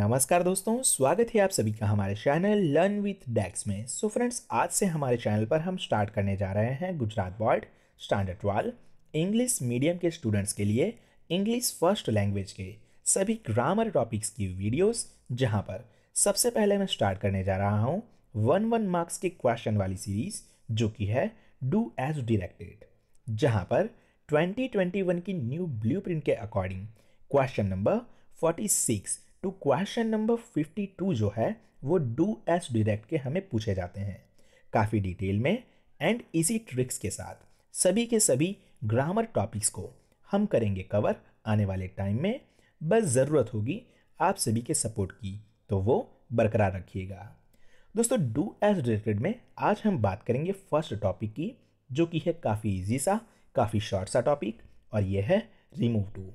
नमस्कार दोस्तों स्वागत है आप सभी का हमारे चैनल लर्न विथ डैक्स में सो so फ्रेंड्स आज से हमारे चैनल पर हम स्टार्ट करने जा रहे हैं गुजरात वर्ल्ड स्टैंडर्ड वाल इंग्लिश मीडियम के स्टूडेंट्स के लिए इंग्लिश फर्स्ट लैंग्वेज के सभी ग्रामर टॉपिक्स की वीडियोस जहां पर सबसे पहले मैं स्टार्ट करने जा रहा हूँ वन वन मार्क्स के क्वेश्चन वाली सीरीज जो कि है डू एज डिरेक्टेड जहाँ पर ट्वेंटी की न्यू ब्लू के according question number forty two question number 52 जो है वो डू एस डिरेक्ट के हमें पूछे जाते हैं काफ़ी डिटेल में एंड इसी ट्रिक्स के साथ सभी के सभी ग्रामर टॉपिक्स को हम करेंगे कवर आने वाले टाइम में बस ज़रूरत होगी आप सभी के सपोर्ट की तो वो बरकरार रखिएगा दोस्तों डू एस रिलेटेड में आज हम बात करेंगे फर्स्ट टॉपिक की जो कि है काफ़ी इजी सा काफ़ी शॉर्ट सा टॉपिक और ये है रिमूव टू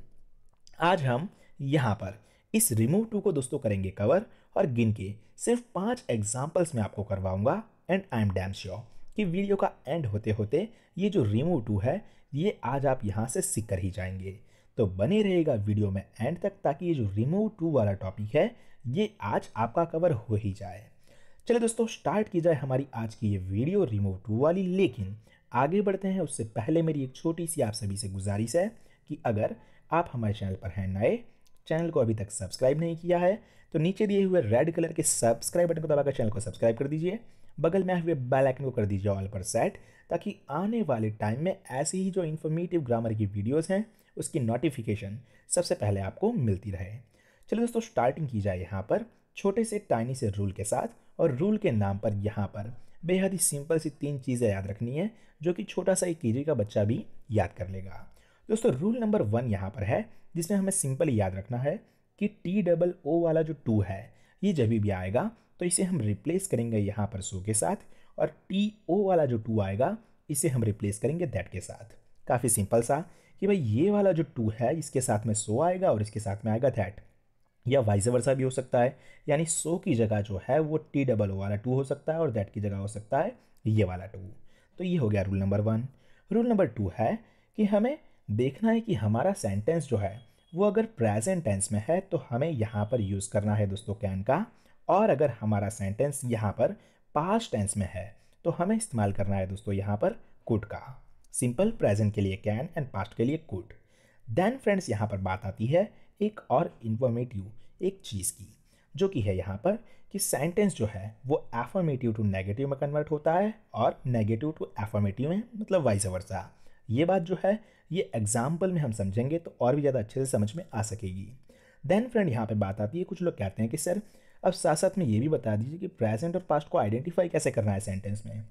आज हम यहाँ पर इस रिमूव टू को दोस्तों करेंगे कवर और गिन के सिर्फ पांच एग्जाम्पल्स में आपको करवाऊंगा and I am damn sure कि वीडियो का एंड होते होते ये जो रिमूव टू है ये आज आप यहाँ से सीख कर ही जाएंगे तो बने रहेगा वीडियो में एंड तक ताकि ये जो रिमूव टू वाला टॉपिक है ये आज आपका कवर हो ही जाए चलिए दोस्तों स्टार्ट की जाए हमारी आज की ये वीडियो रिमूव टू वाली लेकिन आगे बढ़ते हैं उससे पहले मेरी एक छोटी सी आप सभी से गुजारिश है कि अगर आप हमारे चैनल पर हैं नए चैनल को अभी तक सब्सक्राइब नहीं किया है तो नीचे दिए हुए रेड कलर के सब्सक्राइब बटन को दबाकर चैनल को सब्सक्राइब कर दीजिए बगल में हुए बेल आइकन को कर दीजिए ऑल पर सेट ताकि आने वाले टाइम में ऐसी ही जो इन्फॉर्मेटिव ग्रामर की वीडियोस हैं उसकी नोटिफिकेशन सबसे पहले आपको मिलती रहे चलिए दोस्तों स्टार्टिंग की जाए यहाँ पर छोटे से टाइनी से रूल के साथ और रूल के नाम पर यहाँ पर बेहद ही सिंपल सी तीन चीज़ें याद रखनी है जो कि छोटा सा एक केजी का बच्चा भी याद कर लेगा दोस्तों रूल नंबर वन यहाँ पर है जिसमें हमें सिंपल याद रखना है कि टी डबल ओ वाला जो टू है ये जब भी आएगा तो इसे हम रिप्लेस करेंगे यहाँ पर सो के साथ और टी ओ वाला जो टू आएगा इसे हम रिप्लेस करेंगे दैट के साथ काफ़ी सिंपल सा कि भाई ये वाला जो टू है इसके साथ में सो आएगा और इसके साथ में आएगा दैट या वाइस वर्सा भी हो सकता है यानी सो की जगह जो है वो टी डबल ओ वाला टू हो सकता है और दैट की जगह हो सकता है ये वाला टू तो ये हो गया rule number one rule number two है कि हमें देखना है कि हमारा सेंटेंस जो है वो अगर प्रेजेंट टेंस में है तो हमें यहाँ पर यूज़ करना है दोस्तों कैन का और अगर हमारा सेंटेंस यहाँ पर पास्ट टेंस में है तो हमें इस्तेमाल करना है दोस्तों यहाँ पर कुड का सिंपल प्रेजेंट के लिए कैन एंड पास्ट के लिए कुड देन फ्रेंड्स यहाँ पर बात आती है एक और इन्फॉर्मेटिव एक चीज़ की जो कि है यहाँ पर कि सेंटेंस जो है वो एफॉर्मेटिव टू नेगेटिव में कन्वर्ट होता है और नेगेटिव टू एफॉर्मेटिव में मतलब वाइस वर्सा ये बात जो है ये एग्जाम्पल में हम समझेंगे तो और भी ज़्यादा अच्छे से समझ में आ सकेगी देन फ्रेंड यहाँ पे बात आती है कुछ लोग कहते हैं कि सर अब साथ साथ में ये भी बता दीजिए कि प्रेजेंट और पास्ट को आइडेंटिफाई कैसे करना है सेंटेंस में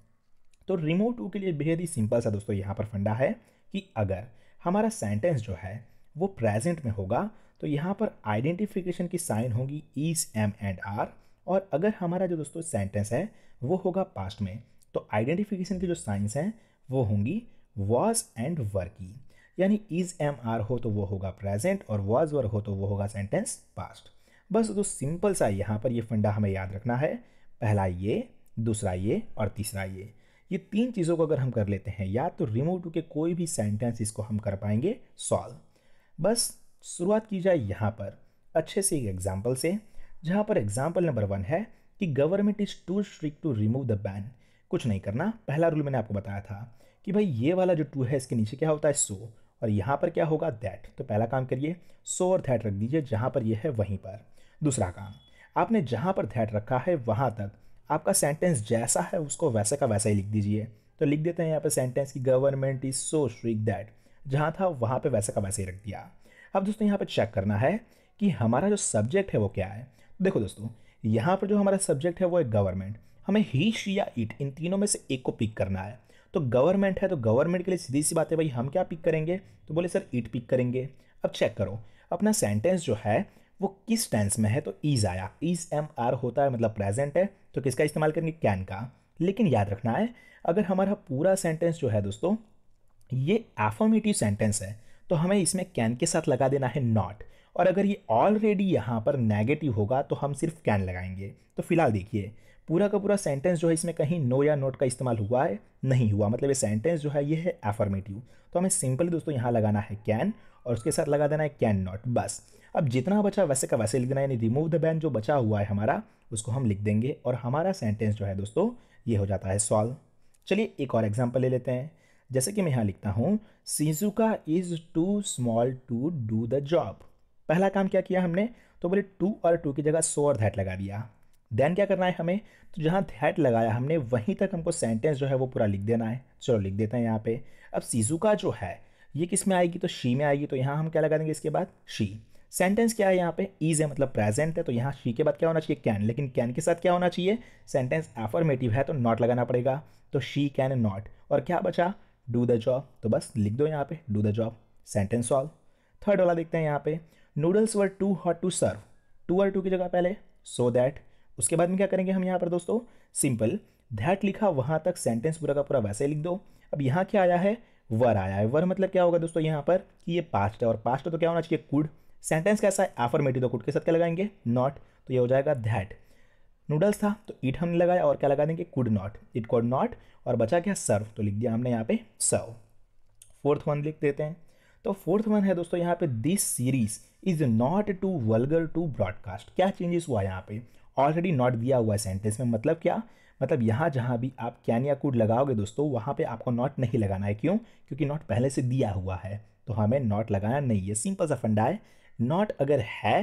तो रिमोव टू के लिए बेहद ही सिंपल सा दोस्तों यहाँ पर फंडा है कि अगर हमारा सेंटेंस जो है वो प्रेजेंट में होगा तो यहाँ पर आइडेंटिफिकेशन की साइन होगी ईस एम एंड आर और अगर हमारा जो दोस्तों सेंटेंस है वो होगा पास्ट में तो आइडेंटिफिकेशन की जो साइंस हैं वो होंगी वॉज एंड वर की यानी इज एम आर हो तो वो होगा प्रेजेंट और वॉज वर हो तो वो होगा सेंटेंस पास्ट बस तो सिंपल सा यहाँ पर ये फंडा हमें याद रखना है पहला ये दूसरा ये और तीसरा ये ये तीन चीज़ों को अगर हम कर लेते हैं या तो रिमूव टू के कोई भी सेंटेंस इसको हम कर पाएंगे सॉल्व बस शुरुआत की जाए यहाँ पर अच्छे से एक एग्जाम्पल से जहाँ पर एग्जाम्पल नंबर वन है कि government is too strict to remove the ban कुछ नहीं करना पहला रूल मैंने आपको बताया था कि भाई ये वाला जो टू है इसके नीचे क्या होता है सो so, और यहाँ पर क्या होगा दैट तो पहला काम करिए सो so और दैट रख दीजिए जहाँ पर यह है वहीं पर दूसरा काम आपने जहाँ पर दैट रखा है वहाँ तक आपका सेंटेंस जैसा है उसको वैसे का वैसा ही लिख दीजिए तो लिख देते हैं यहाँ पर सेंटेंस की government is so strict that जहाँ था वहाँ पर वैसे का वैसे ही रख दिया अब दोस्तों यहाँ पर चेक करना है कि हमारा जो सब्जेक्ट है वो क्या है देखो दोस्तों यहाँ पर जो हमारा सब्जेक्ट है वो है गवर्नमेंट हमें ही शी या इट इन तीनों में से एक को पिक करना है तो गवर्नमेंट है तो गवर्नमेंट के लिए सीधी सी बात है भाई हम क्या पिक करेंगे तो बोले सर इट पिक करेंगे अब चेक करो अपना सेंटेंस जो है वो किस टेंस में है तो ईज आया ईज एम आर होता है मतलब प्रेजेंट है तो किसका इस्तेमाल करेंगे कैन का लेकिन याद रखना है अगर हमारा पूरा सेंटेंस जो है दोस्तों ये एफर्मेटिव सेंटेंस है तो हमें इसमें कैन के साथ लगा देना है नॉट और अगर ये ऑलरेडी यहाँ पर नेगेटिव होगा तो हम सिर्फ कैन लगाएंगे तो फिलहाल देखिए पूरा का पूरा सेंटेंस जो है इसमें कहीं नो या नोट का इस्तेमाल हुआ है नहीं हुआ मतलब ये सेंटेंस जो है ये है एफर्मेटिव तो हमें सिंपली दोस्तों यहाँ लगाना है कैन और उसके साथ लगा देना है कैन नॉट बस अब जितना बचा वैसे का वैसे लिख देना यानी रिमूव द बैन जो बचा हुआ है हमारा उसको हम लिख देंगे और हमारा सेंटेंस जो है दोस्तों ये हो जाता है सॉल्व चलिए एक और एग्जाम्पल ले लेते हैं जैसे कि मैं यहाँ लिखता हूँ Shizuka is too small to do the job पहला काम क्या किया हमने तो बोले टू और टू की जगह सो और धैट लगा दिया देन क्या करना है हमें तो जहाँ थैट लगाया हमने वहीं तक हमको सेंटेंस जो है वो पूरा लिख देना है चलो लिख देते हैं यहाँ पे अब सीजुका जो है ये किस में आएगी तो शी में आएगी तो यहाँ हम क्या लगा देंगे इसके बाद शी सेंटेंस क्या है यहाँ पे ईज है मतलब प्रेजेंट है तो यहाँ शी के बाद क्या होना चाहिए कैन लेकिन कैन के साथ क्या होना चाहिए सेंटेंस एफर्मेटिव है तो नॉट लगाना पड़ेगा तो शी कैन नॉट और क्या बचा डू द जॉब तो बस लिख दो यहाँ पे do the job sentence solve third वाला देखते हैं यहाँ पे noodles were too hot to serve too और टू की जगह पहले सो so दैट उसके बाद में क्या करेंगे हम यहाँ पर दोस्तों सिंपल धैट लिखा वहाँ तक सेंटेंस पूरा का पूरा वैसे लिख दो अब यहाँ क्या आया है वर आया है वर मतलब क्या होगा दोस्तों यहाँ पर कि ये पास्ट है और पास्ट तो क्या होना चाहिए कुड सेंटेंस कैसा है एफर्मेटिव तो कुड के साथ क्या लगाएंगे नॉट तो ये हो जाएगा धैट नूडल्स था तो ईट हमने लगाया और क्या लगा देंगे could not it could not और बचा क्या सर्व तो लिख दिया हमने यहाँ पे सर्व फोर्थ वन लिख देते हैं तो फोर्थ वन है दोस्तों यहाँ पे this series is not too vulgar to broadcast क्या चेंजेस हुआ यहाँ पे ऑलरेडी नॉट दिया हुआ है सेंटेंस में मतलब क्या मतलब यहाँ जहाँ भी आप कैन या कूड लगाओगे दोस्तों वहाँ पे आपको नॉट नहीं लगाना है क्यों क्योंकि नॉट पहले से दिया हुआ है तो हमें नॉट लगाना नहीं है सिंपल सा फंडा है नॉट अगर है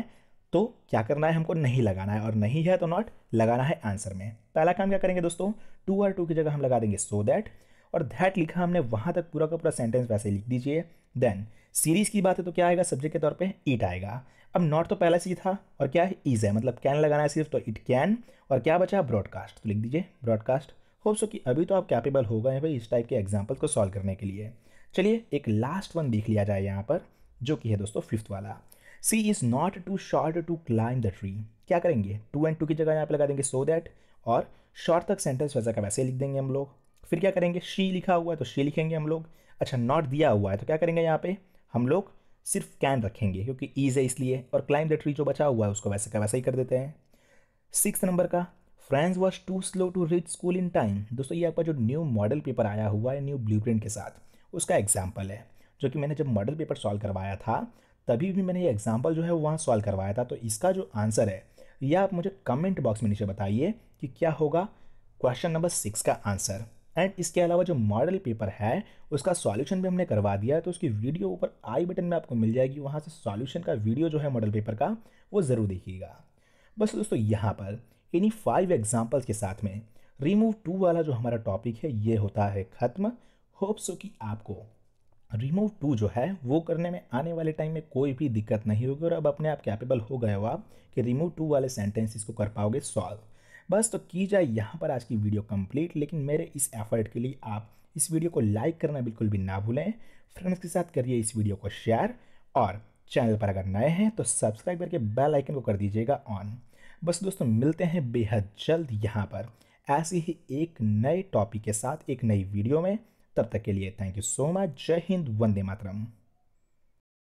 तो क्या करना है हमको नहीं लगाना है और नहीं है तो नॉट लगाना है आंसर में पहला काम क्या करेंगे दोस्तों टू और टू की जगह हम लगा देंगे सो so दैट और दैट लिखा हमने वहाँ तक पूरा का पूरा सेंटेंस वैसे लिख दीजिए देन सीरीज़ की बात है तो क्या आएगा सब्जेक्ट के तौर पे इट आएगा अब नॉट तो पहला सी था और क्या है इज है मतलब कैन लगाना है सिर्फ तो इट कैन और क्या बचा ब्रॉडकास्ट तो लिख दीजिए ब्रॉडकास्ट होप सो कि अभी तो आप कैपेबल हो गए हैं भाई इस टाइप के एग्जाम्पल को सॉल्व करने के लिए चलिए एक लास्ट वन देख लिया जाए यहाँ पर जो कि है दोस्तों फिफ्थ वाला she is not too short to climb the tree क्या करेंगे टू एंड टू की जगह यहाँ पे लगा देंगे सो so दैट और शॉर्ट तक सेंटेंस वैसा का वैसे लिख देंगे हम लोग फिर क्या करेंगे शी लिखा हुआ है तो शी लिखेंगे हम लोग अच्छा नॉट दिया हुआ है तो क्या करेंगे यहाँ पे हम लोग सिर्फ कैन रखेंगे क्योंकि ईज है इसलिए और क्लाइम द ट्री जो बचा हुआ है उसको वैसे का वैसा ही कर देते हैं सिक्स नंबर का friends was too slow to reach school in time दोस्तों ये आपका जो न्यू मॉडल पेपर आया हुआ है न्यू ब्लू के साथ उसका एग्जाम्पल है जो कि मैंने जब मॉडल पेपर सॉल्व करवाया था तभी भी मैंने ये एग्जाम्पल जो है वहाँ सॉल्व करवाया था तो इसका जो आंसर है यह आप मुझे कमेंट बॉक्स में नीचे बताइए कि क्या होगा क्वेश्चन नंबर सिक्स का आंसर एंड इसके अलावा जो मॉडल पेपर है उसका सॉल्यूशन भी हमने करवा दिया है तो उसकी वीडियो ऊपर आई बटन में आपको मिल जाएगी वहाँ से सॉल्यूशन का वीडियो जो है मॉडल पेपर का वो ज़रूर देखिएगा बस दोस्तों यहाँ पर इन्हीं फाइव एग्जाम्पल्स के साथ में रिमूव टू वाला जो हमारा टॉपिक है ये होता है ख़त्म होप्सो कि आपको रिमूव टू जो है वो करने में आने वाले टाइम में कोई भी दिक्कत नहीं होगी और अब अपने आप कैपेबल हो गए हो आप कि रिमूव टू वाले सेंटेंसेस को कर पाओगे सॉल्व बस तो की जाए यहाँ पर आज की वीडियो कंप्लीट लेकिन मेरे इस एफर्ट के लिए आप इस वीडियो को लाइक करना बिल्कुल भी ना भूलें फ्रेंड्स के साथ करिए इस वीडियो को शेयर और चैनल पर अगर नए हैं तो सब्सक्राइब करके बेल आइकन को कर दीजिएगा ऑन बस दोस्तों मिलते हैं बेहद जल्द यहाँ पर ऐसे ही एक नए टॉपिक के साथ एक नई वीडियो में तब तक के लिए थैंक यू सो मच जय हिंद वंदे मातरम